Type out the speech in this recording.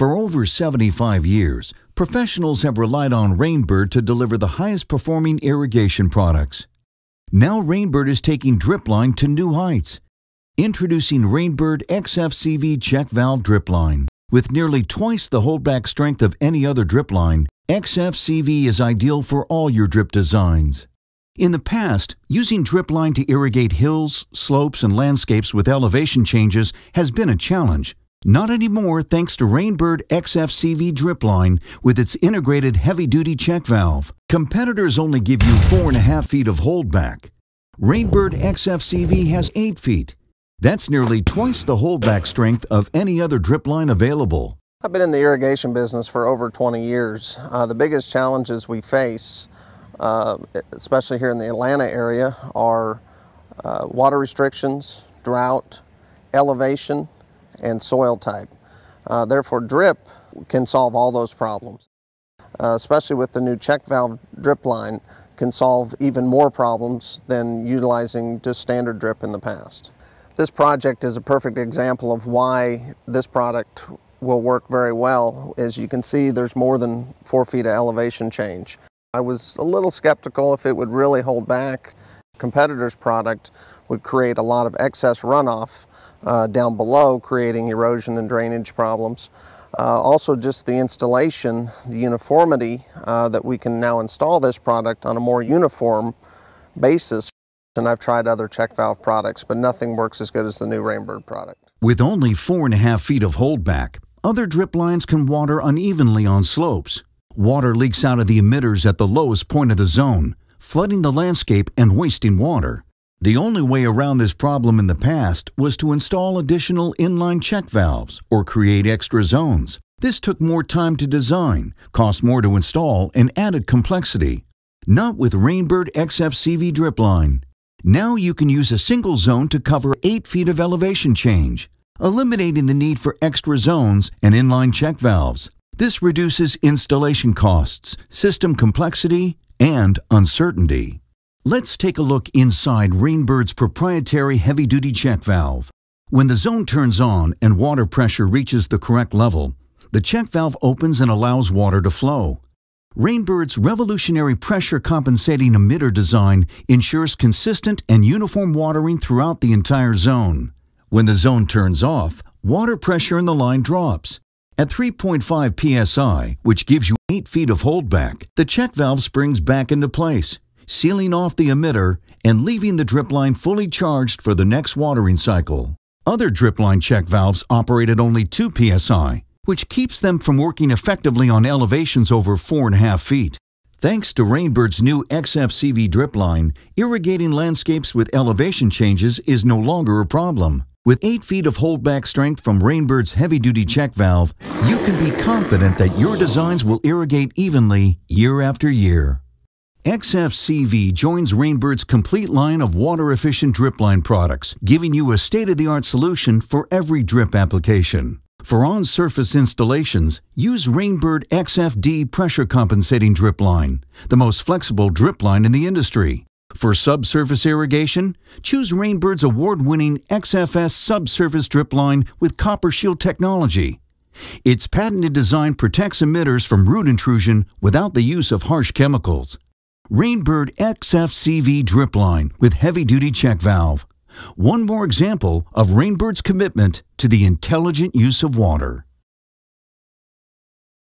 For over 75 years, professionals have relied on Rainbird to deliver the highest performing irrigation products. Now Rainbird is taking dripline to new heights. Introducing Rainbird XFCV check valve dripline. With nearly twice the holdback strength of any other dripline, XFCV is ideal for all your drip designs. In the past, using dripline to irrigate hills, slopes, and landscapes with elevation changes has been a challenge. Not anymore thanks to Rainbird XFCV drip line with its integrated heavy-duty check valve. Competitors only give you 4.5 feet of holdback. Rainbird XFCV has 8 feet. That's nearly twice the holdback strength of any other drip line available. I've been in the irrigation business for over 20 years. Uh, the biggest challenges we face, uh, especially here in the Atlanta area, are uh, water restrictions, drought, elevation, and soil type. Uh, therefore, drip can solve all those problems. Uh, especially with the new check valve drip line, can solve even more problems than utilizing just standard drip in the past. This project is a perfect example of why this product will work very well. As you can see, there's more than four feet of elevation change. I was a little skeptical if it would really hold back competitor's product would create a lot of excess runoff uh, down below, creating erosion and drainage problems. Uh, also just the installation, the uniformity uh, that we can now install this product on a more uniform basis. And I've tried other check valve products, but nothing works as good as the new Rainbird product. With only four and a half feet of holdback, other drip lines can water unevenly on slopes. Water leaks out of the emitters at the lowest point of the zone, flooding the landscape and wasting water. The only way around this problem in the past was to install additional inline check valves or create extra zones. This took more time to design, cost more to install, and added complexity. Not with Rainbird XFCV drip line. Now you can use a single zone to cover 8 feet of elevation change, eliminating the need for extra zones and inline check valves. This reduces installation costs, system complexity, and uncertainty. Let's take a look inside Rainbird's proprietary heavy-duty check valve. When the zone turns on and water pressure reaches the correct level, the check valve opens and allows water to flow. Rainbird's revolutionary pressure compensating emitter design ensures consistent and uniform watering throughout the entire zone. When the zone turns off, water pressure in the line drops, at 3.5 psi, which gives you 8 feet of holdback, the check valve springs back into place, sealing off the emitter and leaving the drip line fully charged for the next watering cycle. Other drip line check valves operate at only 2 psi, which keeps them from working effectively on elevations over 4.5 feet. Thanks to Rainbird's new XFCV drip line, irrigating landscapes with elevation changes is no longer a problem. With 8 feet of holdback strength from Rainbird's heavy-duty check valve, you can be confident that your designs will irrigate evenly year after year. XFCV joins Rainbird's complete line of water-efficient drip line products, giving you a state-of-the-art solution for every drip application. For on-surface installations, use Rainbird XFD pressure compensating drip line, the most flexible drip line in the industry. For subsurface irrigation, choose Rainbird's award-winning XFS subsurface drip line with Copper Shield technology. Its patented design protects emitters from root intrusion without the use of harsh chemicals. Rainbird XFCV drip line with heavy-duty check valve. One more example of Rainbird's commitment to the intelligent use of water.